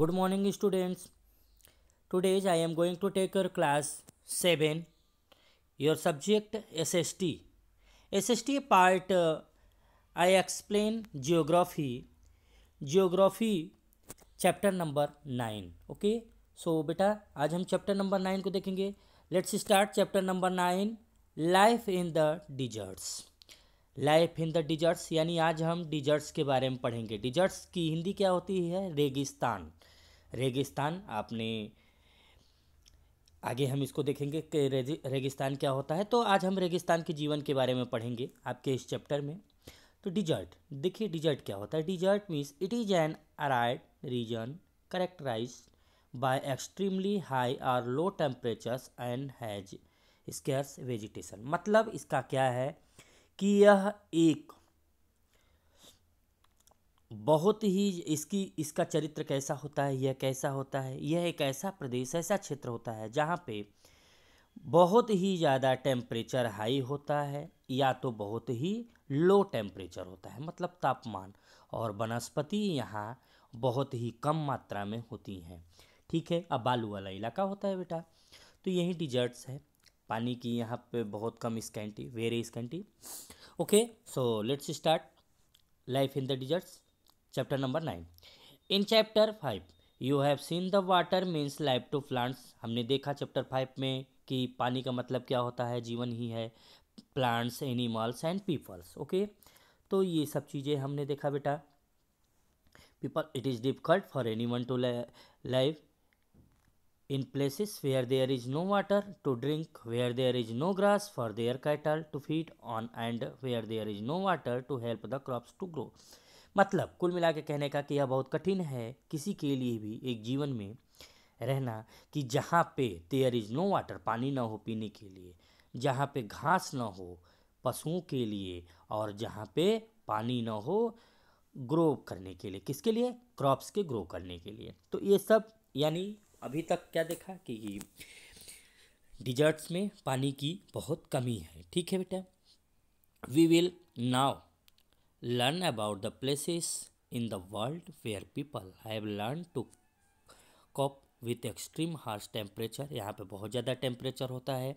good morning students today's I am going to take your class seven your subject S S T S S T part I explain geography geography chapter number nine okay so बेटा आज हम chapter number nine को देखेंगे let's start chapter number nine life in the deserts life in the deserts यानी आज हम desserts के बारे में पढ़ेंगे डिजर्ट्स की हिंदी क्या होती है रेगिस्तान रेगिस्तान आपने आगे हम इसको देखेंगे कि रेगिस्तान क्या होता है तो आज हम रेगिस्तान के जीवन के बारे में पढ़ेंगे आपके इस चैप्टर में तो डिजर्ट देखिए डिजर्ट क्या होता है desert means it is an arid region characterize by extremely high और low temperatures and has scarce vegetation मतलब इसका क्या है कि यह एक बहुत ही इसकी इसका चरित्र कैसा होता है यह कैसा होता है यह एक ऐसा प्रदेश ऐसा क्षेत्र होता है जहाँ पे बहुत ही ज़्यादा टेम्परेचर हाई होता है या तो बहुत ही लो टेम्परेचर होता है मतलब तापमान और वनस्पति यहाँ बहुत ही कम मात्रा में होती हैं ठीक है अब बालू वाला इलाका होता है बेटा तो यही डिजर्ट्स है पानी की यहाँ पे बहुत कम scanty very scanty okay so let's start life in the deserts chapter number nine in chapter five you have seen the water means life to plants हमने देखा चैप्टर फाइव में कि पानी का मतलब क्या होता है जीवन ही है plants animals and peoples okay तो ये सब चीज़ें हमने देखा बेटा people it is difficult for anyone to live in places where there is no water to drink where there is no grass for their cattle to feed on and where there is no water to help the crops to grow मतलब कुल मिला के कहने का कि यह बहुत कठिन है किसी के लिए भी एक जीवन में रहना कि जहाँ पे देयर इज़ नो वाटर पानी ना हो पीने के लिए जहाँ पे घास ना हो पशुओं के लिए और जहाँ पे पानी ना हो ग्रो करने के लिए किसके लिए क्रॉप्स के ग्रो करने के लिए तो ये सब यानी अभी तक क्या देखा कि डिजर्ट्स में पानी की बहुत कमी है ठीक है बेटा we will now learn about the places in the world where people have learned to cope with extreme harsh temperature यहाँ पे बहुत ज़्यादा temperature होता है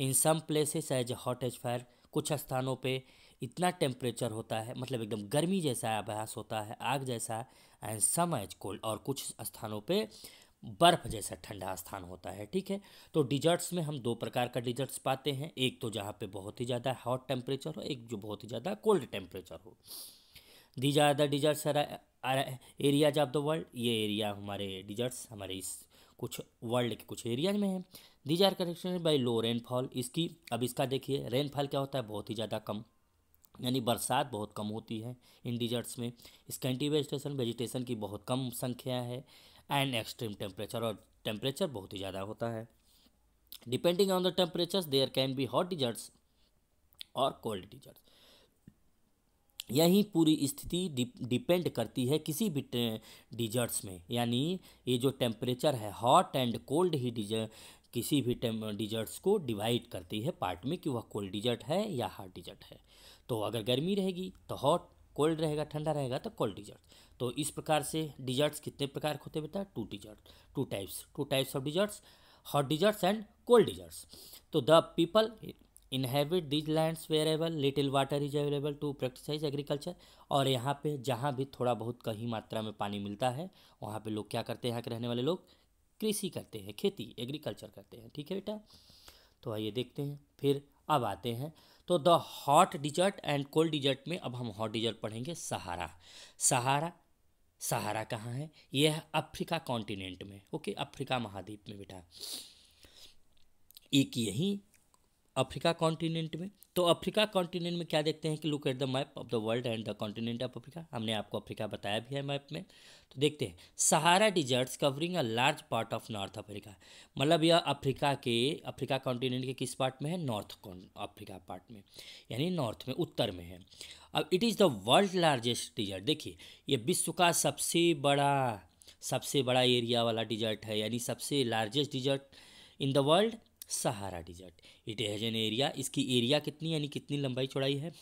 in some places as hot as fire कुछ स्थानों पे इतना टेम्परेचर होता है मतलब एकदम गर्मी जैसा आभास होता है आग जैसा एंड सम एज कोल्ड और कुछ स्थानों पे बर्फ़ जैसा ठंडा स्थान होता है ठीक है तो डिजर्ट्स में हम दो प्रकार का डिजर्ट्स पाते हैं एक तो जहाँ पे बहुत ही ज़्यादा हॉट टेम्परेचर हो एक जो बहुत ही ज़्यादा कोल्ड टेम्परेचर हो दी ज़्यादा deserts areas of the world ये एरिया हमारे डिजर्ट्स हमारे इस कुछ वर्ल्ड के कुछ एरियाज में है these are correction by low rainfall इसकी अब इसका देखिए रेनफॉल क्या होता है बहुत ही ज़्यादा कम यानी बरसात बहुत कम होती है इन डिजर्ट्स में स्कैंटी वेजिटेशन वेजिटेशन की बहुत कम संख्या है एंड एक्सट्रीम टेम्परेचर और टेम्परेचर बहुत ही ज़्यादा होता है depending on the temperature there can be hot deserts और कोल्ड डिजर्ट्स यही पूरी स्थिति डिपेंड करती है किसी भी डिजर्ट्स में यानी ये जो टेम्परेचर है हॉट एंड कोल्ड ही डिजर्ट किसी भी डिजर्ट्स को डिवाइड करती है पार्ट में कि वह कोल्ड डिजर्ट है या हॉट डिजर्ट है तो अगर गर्मी रहेगी तो हॉट कोल्ड रहेगा ठंडा रहेगा तो कोल्ड डिजर्ट तो इस प्रकार से डिजर्ट्स कितने प्रकार के होते हैं बेटा two desert two types two types of deserts hot deserts and cold deserts तो the people inhabit these lands where very little water is available to practise agriculture और यहाँ पे जहाँ भी थोड़ा बहुत कहीं मात्रा में पानी मिलता है वहाँ पे लोग क्या करते हैं यहाँ के रहने वाले लोग कृषि करते हैं खेती एग्रीकल्चर करते हैं ठीक है बेटा तो आइए देखते हैं फिर अब आते हैं तो the hot desert and cold desert में अब हम हॉट डिजर्ट पढ़ेंगे सहारा सहारा सहारा कहाँ है यह है अफ्रीका कॉन्टिनेंट में ओके अफ्रीका महाद्वीप में बेटा एक यही अफ्रीका कॉन्टिनेंट में तो अफ्रीका कॉन्टिनेंट में क्या देखते हैं कि look at the map of the world and the continent of Africa हमने आपको अफ्रीका बताया भी है मैप में तो देखते हैं Sahara deserts covering a large part of north Africa मतलब यह अफ्रीका के अफ्रीका कॉन्टिनेंट के किस पार्ट में है नॉर्थ अफ्रीका पार्ट में यानी नॉर्थ में उत्तर में है अब it is the world largest desert देखिए ये विश्व का सबसे बड़ा सबसे बड़ा एरिया वाला डिजर्ट है यानी सबसे largest desert in the world Sahara desert it has an area इसकी एरिया कितनी यानी कितनी लंबाई चौड़ाई है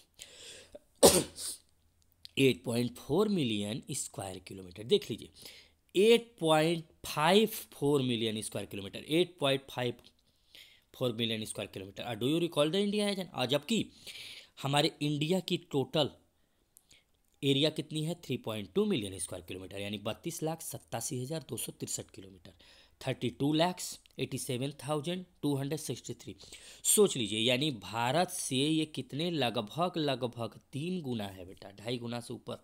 eight point four million square kilometer देख लीजिए eight point five four million square kilometer eight point five four million square kilometer और do you recall the India है और जबकि हमारे इंडिया की टोटल एरिया कितनी है three point two million square kilometer यानी बत्तीस लाख सत्तासी हज़ार दो सौ तिरसठ kilometer thirty two lakhs eighty seven thousand two hundred sixty three सोच लीजिए यानी भारत से ये कितने लगभग लगभग तीन गुना है बेटा ढाई गुना से ऊपर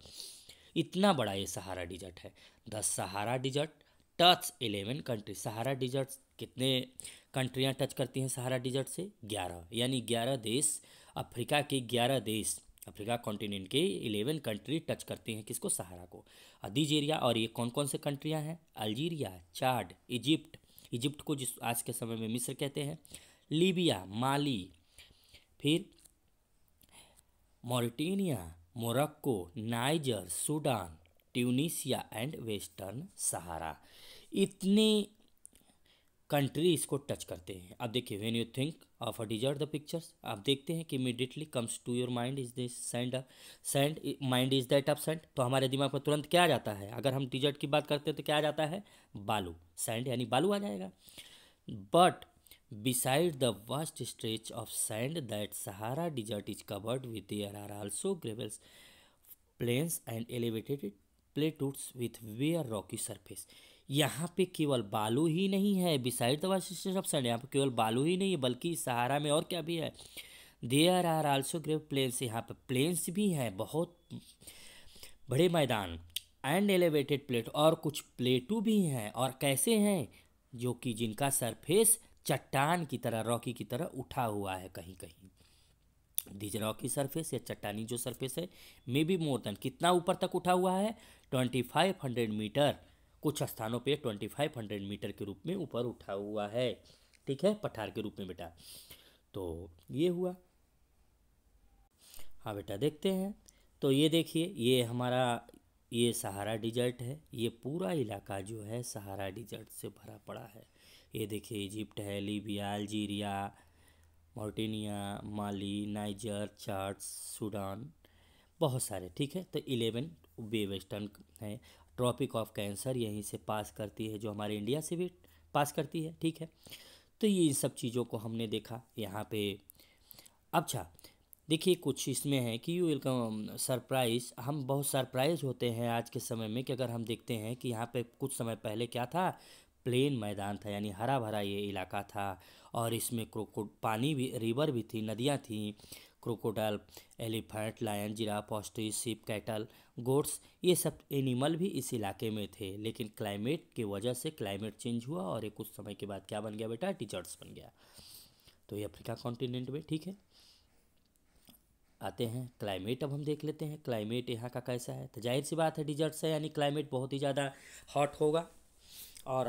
इतना बड़ा ये सहारा डिजर्ट है the Sahara desert touch eleven country Sahara desert कितने कंट्रियाँ टच करती हैं सहारा डिजर्ट से ग्यारह यानी ग्यारह देश अफ्रीका के ग्यारह देश अफ्रीका कॉन्टिनेंट के इलेवन कंट्री टच करते हैं किसको सहारा को अदीजेरिया और ये कौन कौन से कंट्रियाँ हैं अल्जीरिया चाड इजिप्ट इजिप्ट को जिस आज के समय में मिस्र कहते हैं लीबिया माली फिर Mauritania Morocco Niger Sudan Tunisia and western Sahara इतने कंट्री इसको टच करते हैं अब देखिए when you think of a desert the pictures आप देखते हैं कि immediately comes to your mind is this sand up sand mind is that up sand तो हमारे दिमाग में तुरंत क्या आ जाता है अगर हम डिजर्ट की बात करते हैं तो क्या आ जाता है बालू सैंड यानी बालू आ जाएगा but beside the vast stretch of sand that Sahara desert is covered with there are also gravels plains and elevated plateaus with where rocky surface यहाँ पे केवल बालू ही नहीं है बिसाइड द यहाँ पे केवल बालू ही नहीं है बल्कि सहारा में और क्या भी है there are also gravel plains यहाँ पे प्लेन्स भी हैं बहुत बड़े मैदान एंड एलिवेटेड प्लेट और कुछ प्लेटू भी हैं और कैसे हैं जो कि जिनका सरफेस चट्टान की तरह रॉकी की तरह उठा हुआ है कहीं कहीं दिज रॉक की सरफेस या चट्टानी जो सरफेस है मे बी मोर देन कितना ऊपर तक उठा हुआ है ट्वेंटी फाइव हंड्रेड मीटर कुछ स्थानों पे ट्वेंटी फाइव हंड्रेड मीटर के रूप में ऊपर उठा हुआ है ठीक है पठार के रूप में बेटा तो ये हुआ हाँ बेटा देखते हैं तो ये देखिए ये हमारा ये सहारा डिजर्ट है ये पूरा इलाका जो है सहारा डिजर्ट से भरा पड़ा है ये देखिए इजिप्ट है Libya Algeria Mauritania Mali Niger Chad Sudan बहुत सारे ठीक है तो इलेवन वे वेस्टर्न है ट्रॉपिक ऑफ कैंसर यहीं से पास करती है जो हमारे इंडिया से भी पास करती है ठीक है तो ये इन सब चीज़ों को हमने देखा यहाँ पे अच्छा देखिए कुछ इसमें है कि यू वेलकम सरप्राइज़ हम बहुत सरप्राइज़ होते हैं आज के समय में कि अगर हम देखते हैं कि यहाँ पे कुछ समय पहले क्या था प्लेन मैदान था यानी हरा भरा ये इलाका था और इसमें क्रोकोड पानी भी रिवर भी थी नदियाँ थी crocodile elephant lion giraffe ostrich sheep cattle goats ये सब एनिमल भी इस इलाके में थे लेकिन क्लाइमेट की वजह से क्लाइमेट चेंज हुआ और ये कुछ समय के बाद क्या बन गया बेटा टीचर्स बन गया तो ये अफ्रीका कॉन्टिनेंट में ठीक है आते हैं क्लाइमेट अब हम देख लेते हैं क्लाइमेट यहाँ का कैसा है तो जाहिर सी बात है डिजर्ट्स है यानी क्लाइमेट बहुत ही ज़्यादा हॉट होगा और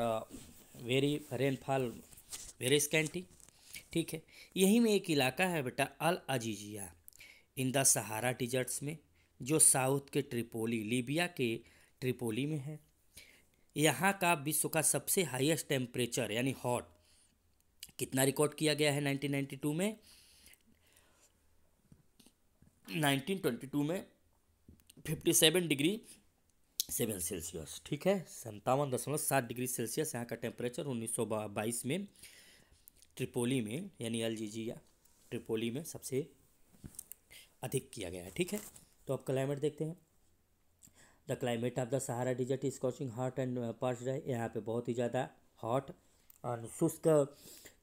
वेरी रेनफॉल वेरी स्कैंटी ठीक है यही में एक इलाका है बेटा Al Aziziya in the Sahara deserts में जो साउथ के ट्रिपोली लीबिया के ट्रिपोली में है यहाँ का विश्व का सबसे हाईएस्ट टेम्परेचर यानी हॉट कितना रिकॉर्ड किया गया है 1992 में 1922 में 57 डिग्री सेवन सेल्सियस ठीक है सत्तावन दशमलव सात डिग्री सेल्सियस यहाँ का टेम्परेचर उन्नीस सौ बाईस में ट्रिपोली में यानी एल जी जी या ट्रिपोली में सबसे अधिक किया गया है ठीक है तो अब क्लाइमेट देखते हैं the climate of the Sahara desert is scorching hot and parched dry यहाँ पे बहुत ही ज़्यादा हॉट और शुष्क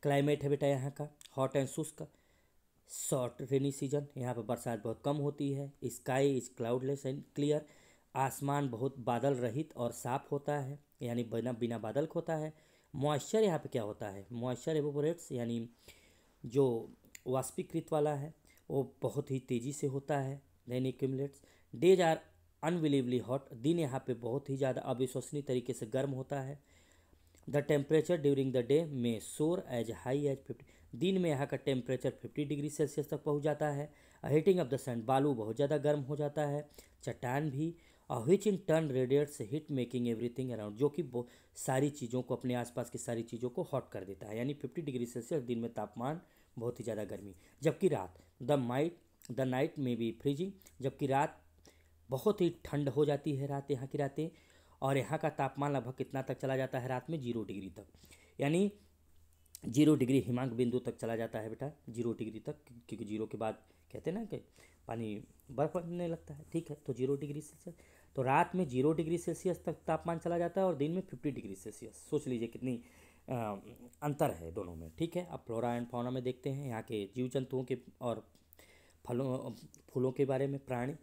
क्लाइमेट है बेटा यहाँ का हॉट एंड शुष्क शॉर्ट रेनी सीजन यहाँ पर बरसात बहुत कम होती है sky is cloudless and clear आसमान बहुत बादल रहित और साफ होता है यानी बिना बिना बादल होता है मॉइस्चर यहाँ पे क्या होता है मॉइस्चर एवोपोरेट्स यानी जो वाष्पीकृत वाला है वो बहुत ही तेज़ी से होता है then accumulates days are unbelievably hot दिन यहाँ पे बहुत ही ज़्यादा अविश्वसनीय तरीके से गर्म होता है the temperature during the day में soar as high as fifty दिन में यहाँ का टेम्परेचर फिफ्टी डिग्री सेल्सियस तक पहुँच जाता है हीटिंग ऑफ द सन बालू बहुत ज़्यादा गर्म हो जाता है चट्टान भी which in turn radiates heat making everything around जो कि सारी चीज़ों को अपने आसपास की सारी चीज़ों को हॉट कर देता है यानी फिफ्टी डिग्री सेल्सियस दिन में तापमान बहुत ही ज़्यादा गर्मी जबकि रात द माइट द नाइट में भी फ्रीजिंग जबकि रात बहुत ही ठंड हो जाती है रात यहाँ की रातें और यहाँ का तापमान लगभग कितना तक चला जाता है रात में जीरो डिग्री तक यानी जीरो डिग्री हिमांक बिंदु तक चला जाता है बेटा जीरो डिग्री तक क्योंकि जीरो के बाद कहते हैं ना कि पानी बर्फ बनने लगता है ठीक है तो जीरो डिग्री सेल्सियस तो रात में जीरो डिग्री सेल्सियस तक तापमान चला जाता है और दिन में फिफ्टी डिग्री सेल्सियस सोच लीजिए कितनी आ, अंतर है दोनों में ठीक है अब फ्लोरा एंड फाउना में देखते हैं यहाँ के जीव जंतुओं के और फलों फूलों के बारे में प्राणी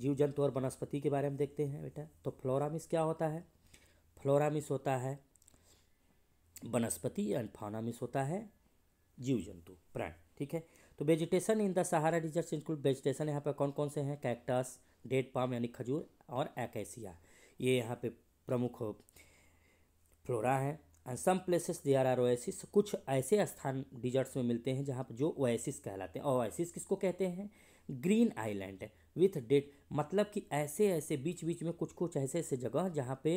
जीव जंतु और वनस्पति के बारे में देखते हैं बेटा तो फ्लोरामिस क्या होता है फ्लोरामिस होता है वनस्पति एंड फाउनामिस होता है जीव जंतु प्राण ठीक है तो vegetation in the Sahara desert include vegetation यहाँ पर कौन कौन से हैं कैक्टस डेट पाम यानी खजूर और एकेसिया ये यहाँ पे प्रमुख फ्लोरा है and some places they are are oasis कुछ ऐसे स्थान डिजर्ट्स में मिलते हैं जहाँ पर जो ओएसिस कहलाते हैं ओएसिस किसको कहते हैं ग्रीन आइलैंड विथ डेट मतलब कि ऐसे ऐसे बीच बीच में कुछ कुछ ऐसे ऐसे जगह जहाँ पे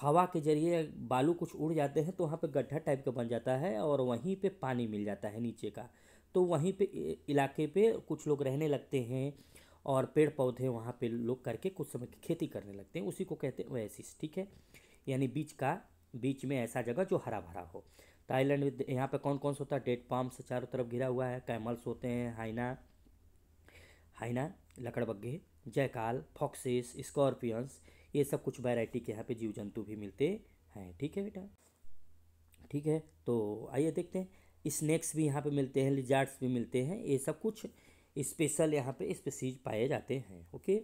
हवा के जरिए बालू कुछ उड़ जाते हैं तो वहाँ पे गड्ढा टाइप का बन जाता है और वहीं पे पानी मिल जाता है नीचे का तो वहीं पे इलाके पे कुछ लोग रहने लगते हैं और पेड़ पौधे वहाँ पे लोग करके कुछ समय की खेती करने लगते हैं उसी को कहते हैं ओएसिस ठीक है यानी बीच का बीच में ऐसा जगह जो हरा भरा हो थाईलैंड में यहाँ पे कौन कौन सा होता है डेट पाम से चारों तरफ घिरा हुआ है कैमल्स होते हैं हाइना हाइना लकड़बग्घे जयकाल फॉक्सेस स्कॉर्पियंस ये सब कुछ वैरायटी के यहाँ पे जीव जंतु भी मिलते हैं ठीक है बेटा ठीक है तो आइए देखते हैं स्नैक्स भी यहाँ पे मिलते हैं लिजार्ट्स भी मिलते हैं ये सब कुछ स्पेशल यहाँ पे स्पेसीज पाए जाते हैं ओके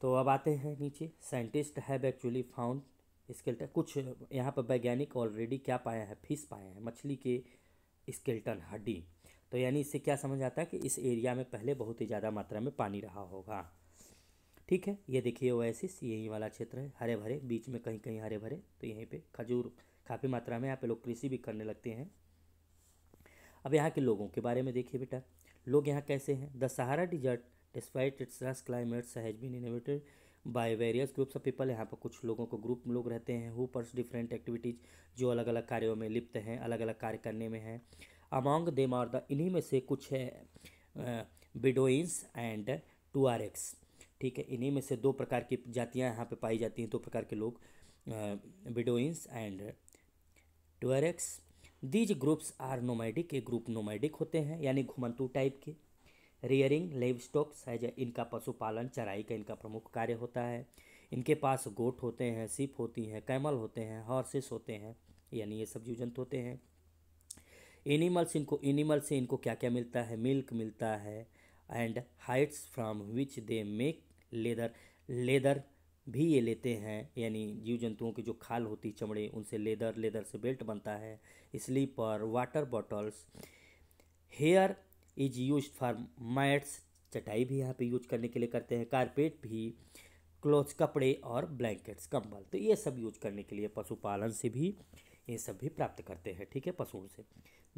तो अब आते हैं नीचे scientist have actually found skeleton कुछ यहाँ पर वैज्ञानिक ऑलरेडी क्या पाया है फिश पाए हैं मछली के स्केल्टन हड्डी तो यानी इससे क्या समझ आता है कि इस एरिया में पहले बहुत ही ज़्यादा मात्रा में पानी रहा होगा ठीक है ये देखिए ओएसिस यही वाला क्षेत्र है हरे भरे बीच में कहीं कहीं हरे भरे तो यहीं पे खजूर काफ़ी मात्रा में यहाँ पे लोग कृषि भी करने लगते हैं अब यहाँ के लोगों के बारे में देखिए बेटा लोग यहाँ कैसे हैं the Sahara desert despite its harsh climates has been inhabited by various groups of people यहाँ पर कुछ लोगों को ग्रुप लोग रहते हैं हु पर्स डिफरेंट एक्टिविटीज़ जो अलग अलग कार्यों में लिप्त हैं अलग अलग कार्य करने में हैं अमोंग देम आर द इन्हीं में से कुछ है बिडोइंस एंड एक्स ठीक है इन्हीं में से दो प्रकार की जातियाँ यहाँ पे पाई जाती हैं दो प्रकार के लोग बिडोइंस एंड एक्स दीज ग्रुप्स आर नोमैडिक ये ग्रुप नोमैडिक होते हैं यानी घुमंतू टाइप के रेयरिंग लेव स्टॉक है इनका पशुपालन चराई का इनका प्रमुख कार्य होता है इनके पास गोट होते हैं सिप होती हैं कैमल होते हैं हॉर्सेस होते हैं यानी ये सब जीव जंतु होते हैं एनिमल्स इनको एनिमल से इनको क्या क्या मिलता है मिल्क मिलता है and hides from which they make leather leather भी ये लेते हैं यानी जीव जंतुओं की जो खाल होती है चमड़े उनसे लेदर लेदर से बेल्ट बनता है slipper water bottles hair is use for mats चटाई भी यहाँ पे यूज करने के लिए करते हैं कारपेट भी क्लोथ कपड़े और ब्लैंकेट्स कंबल तो ये सब यूज करने के लिए पशुपालन से भी ये सब भी प्राप्त करते हैं ठीक है पशुओं से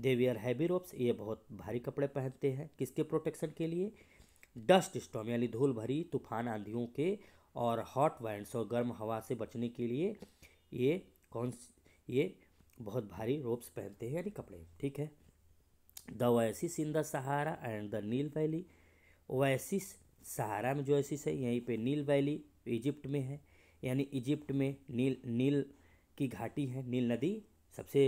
देवियर हैवी रोप्स ये बहुत भारी कपड़े पहनते हैं किसके प्रोटेक्शन के लिए डस्ट स्टॉम यानी धूल भरी तूफान आंधियों के और हॉट वैंड्स और गर्म हवा से बचने के लिए ये कौन ये बहुत भारी रोप्स पहनते हैं यानी कपड़े ठीक है the oasis in the Sahara and the Nile valley oasis Sahara में जो ऐसी है यहीं पे नील वैली इजिप्ट में है यानी इजिप्ट में नील नील की घाटी है नील नदी सबसे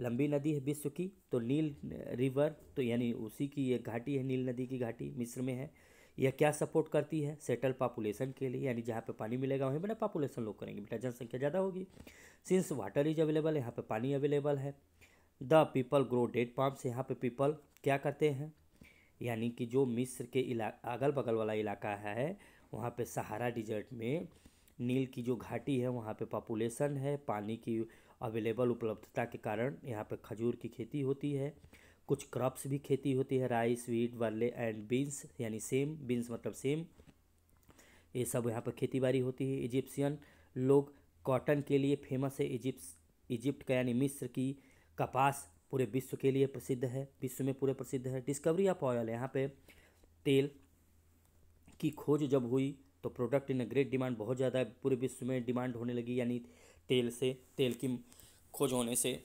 लंबी नदी है विश्व की तो नील रिवर तो यानी उसी की ये घाटी है नील नदी की घाटी मिस्र में है यह क्या सपोर्ट करती है सेटल पॉपुलेशन के लिए यानी जहाँ पे पानी मिलेगा वहीं बना पॉपुलेशन लोग करेंगे बेटा जनसंख्या ज़्यादा होगी सिंस वाटर इज अवेलेबल यहाँ पे पानी अवेलेबल है the people grow date palms यहाँ पे पीपल क्या करते हैं यानी कि जो मिस्र के इला अगल बगल वाला इलाका है वहाँ पर सहारा डिजर्ट में नील की जो घाटी है वहाँ पर पॉपुलेशन है पानी की अवेलेबल उपलब्धता के कारण यहाँ पर खजूर की खेती होती है कुछ क्रॉप्स भी खेती होती है rice wheat barley and beans यानी सेम बीन्स मतलब सेम ये सब यहाँ पर खेती बाड़ी होती है इजिप्शियन लोग कॉटन के लिए फेमस है इजिप्स इजिप्ट का यानी मिस्र की कपास पूरे विश्व के लिए प्रसिद्ध है विश्व में पूरे प्रसिद्ध है डिस्कवरी ऑफ ऑयल यहाँ पे तेल की खोज जब हुई तो प्रोडक्ट इन ग्रेट डिमांड बहुत ज़्यादा पूरे विश्व में डिमांड होने लगी यानी तेल से तेल की खोज होने से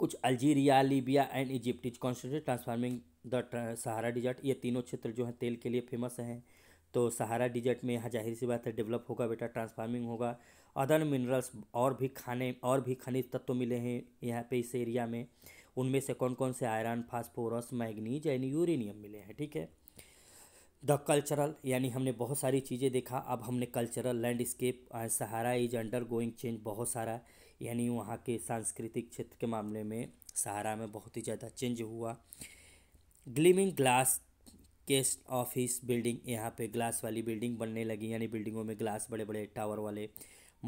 कुछ Algeria Libya and Egypt is constantly transforming the Sahara desert ये तीनों क्षेत्र जो हैं तेल के लिए फेमस हैं तो सहारा डिजर्ट में यहाँ जाहिर सी बात है डेवलप होगा बेटा ट्रांसफार्मिंग होगा अदर मिनरल्स और भी खाने और भी खनिज तत्व तो मिले हैं यहाँ पे इस एरिया में उनमें से कौन कौन से आयरन फास्फोरस मैग्नीज यानी यूरेनियम मिले हैं ठीक है द कल्चरल यानी हमने बहुत सारी चीज़ें देखा अब हमने cultural landscape Sahara is undergoing change बहुत सारा यानी वहाँ के सांस्कृतिक क्षेत्र के मामले में सहारा में बहुत ही ज़्यादा चेंज हुआ ग्लीमिंग ग्लास के ऑफिस बिल्डिंग यहाँ पे ग्लास वाली बिल्डिंग बनने लगी यानी बिल्डिंगों में ग्लास बड़े बड़े टावर वाले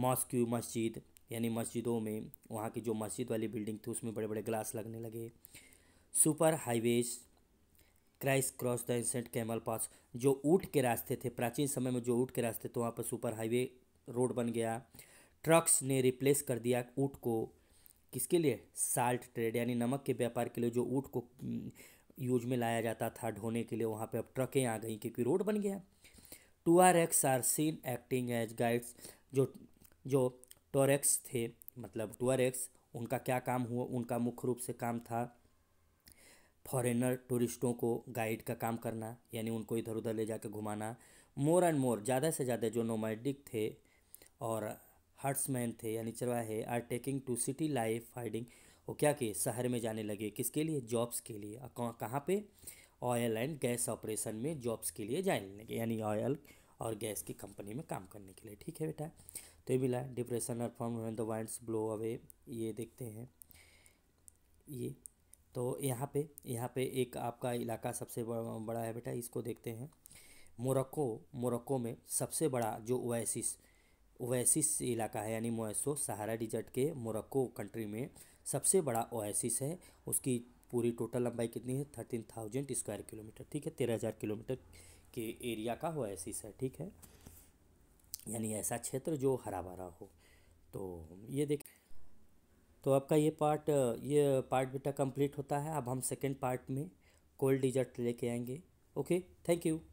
मॉस्क्यू मस्जिद यानी मस्जिदों में वहाँ की जो मस्जिद वाली बिल्डिंग थी उसमें बड़े बड़े ग्लास लगने लगे super highways crisscross the ancient camel paths जो ऊँट के रास्ते थे प्राचीन समय में जो ऊँट के रास्ते थे वहाँ पर सुपर हाईवे रोड बन गया ट्रक्स ने रिप्लेस कर दिया ऊँट को किसके लिए साल्ट ट्रेड यानी नमक के व्यापार के लिए जो ऊँट को यूज में लाया जाता था ढोने के लिए वहाँ पे अब ट्रकें आ गई क्योंकि रोड बन गया two are seen acting as guides जो जो टोरेक्स थे मतलब एक्स उनका क्या काम हुआ उनका मुख्य रूप से काम था फॉरेनर टूरिस्टों को गाइड का काम करना यानी उनको इधर उधर ले जाकर घुमाना मोर एंड मोर ज़्यादा से ज़्यादा जो नोमैडिक थे और हर्ट्समैन थे यानी चरवाहे are taking to city life finding वो क्या किए शहर में जाने लगे किसके लिए जॉब्स के लिए कहाँ पे ऑयल एंड गैस ऑपरेशन में जॉब्स के लिए जाने लगे यानी ऑयल और गैस की कंपनी में काम करने के लिए ठीक है बेटा तो ये मिला डिप्रेशन और form the winds blow away ये देखते हैं ये तो यहाँ पे यहाँ पे एक आपका इलाका सबसे बड़ा है बेटा इसको देखते हैं मोरक्को मोरक्को में सबसे बड़ा जो ओएसिस ओएसिस इलाका है यानी मोएसो सहारा डिजर्ट के मोरक्को कंट्री में सबसे बड़ा ओएसिस है उसकी पूरी टोटल लंबाई कितनी है थर्टीन थाउजेंड स्क्वायर किलोमीटर ठीक है तेरह हज़ार किलोमीटर के एरिया का ओएसिस है ठीक है यानी ऐसा क्षेत्र जो हरा भरा हो तो ये देख तो आपका ये पार्ट ये पार्ट बेटा कंप्लीट होता है अब हम सेकेंड पार्ट में कोल्ड डिजर्ट लेके आएंगे ओके थैंक यू